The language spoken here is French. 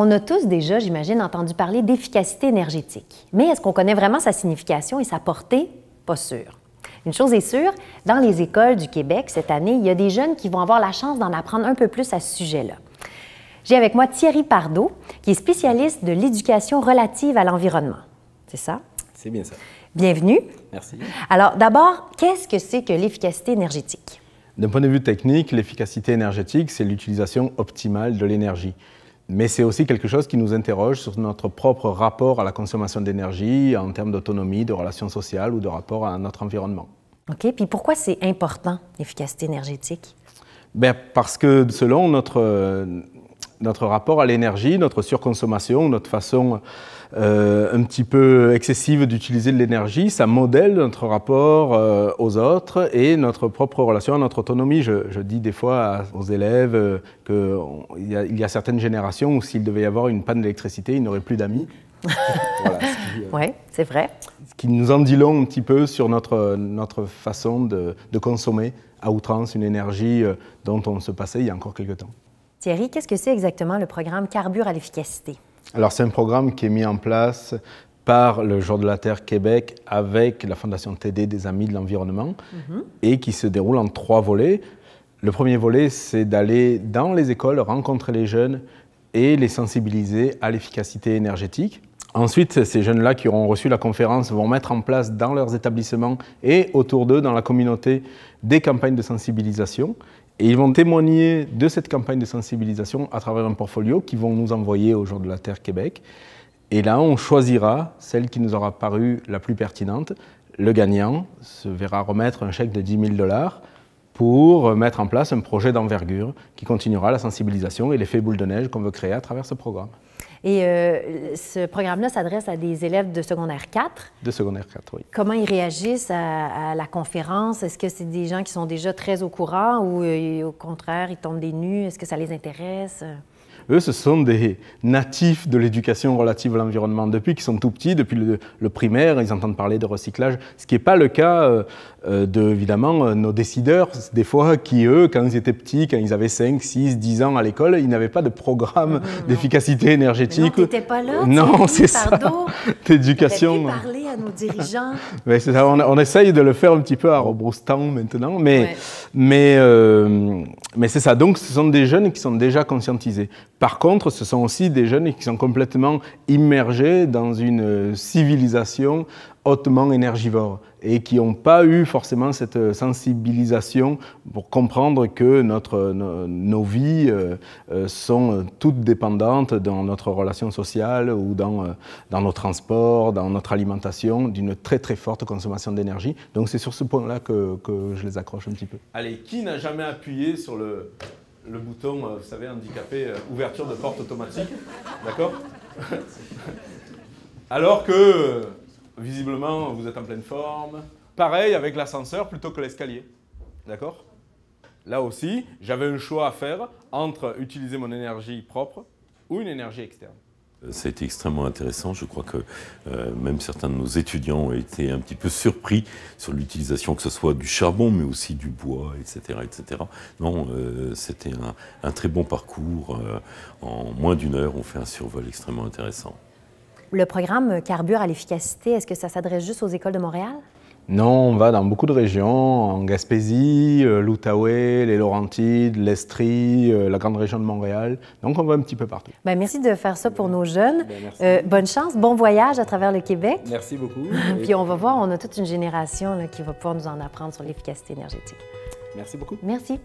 On a tous déjà, j'imagine, entendu parler d'efficacité énergétique. Mais est-ce qu'on connaît vraiment sa signification et sa portée? Pas sûr. Une chose est sûre, dans les écoles du Québec, cette année, il y a des jeunes qui vont avoir la chance d'en apprendre un peu plus à ce sujet-là. J'ai avec moi Thierry Pardo, qui est spécialiste de l'éducation relative à l'environnement. C'est ça? C'est bien ça. Bienvenue. Merci. Alors, d'abord, qu'est-ce que c'est que l'efficacité énergétique? D'un point de vue technique, l'efficacité énergétique, c'est l'utilisation optimale de l'énergie mais c'est aussi quelque chose qui nous interroge sur notre propre rapport à la consommation d'énergie en termes d'autonomie, de relations sociales ou de rapport à notre environnement. OK. Puis pourquoi c'est important, l'efficacité énergétique? Bien, parce que selon notre, notre rapport à l'énergie, notre surconsommation, notre façon euh, un petit peu excessive d'utiliser de l'énergie, ça modèle notre rapport euh, aux autres et notre propre relation à notre autonomie. Je, dis des fois aux élèves euh, qu'il y, a certaines générations où s'il devait y avoir une panne d'électricité, ils n'auraient plus d'amis. voilà, ouais, c'est vrai. Ce qui nous en dit long un petit peu sur notre, notre façon de, de consommer à outrance une énergie dont on se passait il y a encore quelques temps. Thierry, qu'est-ce que c'est exactement le programme Carbure à l'efficacité? Alors, c'est un programme qui est mis en place par le Jour de la Terre Québec avec la Fondation TD des Amis de l'Environnement mhm. et qui se déroule en trois volets. Le premier volet, c'est d'aller dans les écoles, rencontrer les jeunes et les sensibiliser à l'efficacité énergétique. Ensuite, ces jeunes-là qui auront reçu la conférence vont mettre en place dans leurs établissements et autour d'eux, dans la communauté, des campagnes de sensibilisation et ils vont témoigner de cette campagne de sensibilisation à travers un portfolio qu'ils vont nous envoyer au Jour de la Terre Québec. Et là, on choisira celle qui nous aura paru la plus pertinente. Le gagnant se verra remettre un chèque de 10 000 dollars pour mettre en place un projet d'envergure qui continuera la sensibilisation et l'effet boule de neige qu'on veut créer à travers ce programme. Et euh, ce programme-là s'adresse à des élèves de secondaire 4. De secondaire 4, oui. Comment ils réagissent à, la conférence? Est-ce que c'est des gens qui sont déjà très au courant ou euh, au contraire, ils tombent des nues? Est-ce que ça les intéresse? eux, ce sont des natifs de l'éducation relative à l'environnement depuis qu'ils sont tout petits, depuis le, primaire, ils entendent parler de recyclage, ce qui n'est pas le cas évidemment, euh, euh, de, évidemment, euh, nos décideurs, des fois, qui, eux, quand ils étaient petits, quand ils avaient 5, 6, 10 ans à l'école, ils n'avaient pas de programme ah, d'efficacité énergétique. Mais non, pas là. Non, c'est ça. D'éducation à nos dirigeants. on, essaye de le faire un petit peu à rebrousse maintenant, mais, mais, euh, mais c'est ça. Donc, ce sont des jeunes qui sont déjà conscientisés. Par contre, ce sont aussi des jeunes qui sont complètement immergés dans une civilisation hautement énergivores et qui n'ont pas eu forcément cette euh, sensibilisation pour comprendre que notre, nos, vies euh, euh, sont toutes dépendantes dans notre relation sociale ou dans, dans nos transports, dans notre alimentation, d'une très très forte consommation d'énergie. Donc c'est sur ce point-là que, que, je les accroche un petit peu. Allez, qui n'a jamais appuyé sur le, le bouton, vous savez, handicapé, ouverture de porte automatique D'accord Alors que visiblement, vous êtes en pleine forme. Pareil avec l'ascenseur plutôt que l'escalier. D'accord Là aussi, j'avais un choix à faire entre utiliser mon énergie propre ou une énergie externe. Euh, ça a été extrêmement intéressant. Je crois que euh, même certains de nos étudiants ont été un petit peu surpris sur l'utilisation, que ce soit du charbon, mais aussi du bois, etc. etc. Non, euh, c'était un, très bon parcours. en moins d'une heure, on fait un survol extrêmement intéressant le programme Carbure à l'efficacité, est-ce que ça s'adresse juste aux écoles de Montréal? Non, on va dans beaucoup de régions, en Gaspésie, euh, l'Outaouais, les Laurentides, l'Estrie, euh, la grande région de Montréal. Donc on va un petit peu partout. Ben, merci de faire ça pour nos jeunes. Ben, euh, bonne chance, bon voyage à travers le Québec. Merci beaucoup. Puis on va voir, on a toute une génération là, qui va pouvoir nous en apprendre sur l'efficacité énergétique. Merci beaucoup. Merci.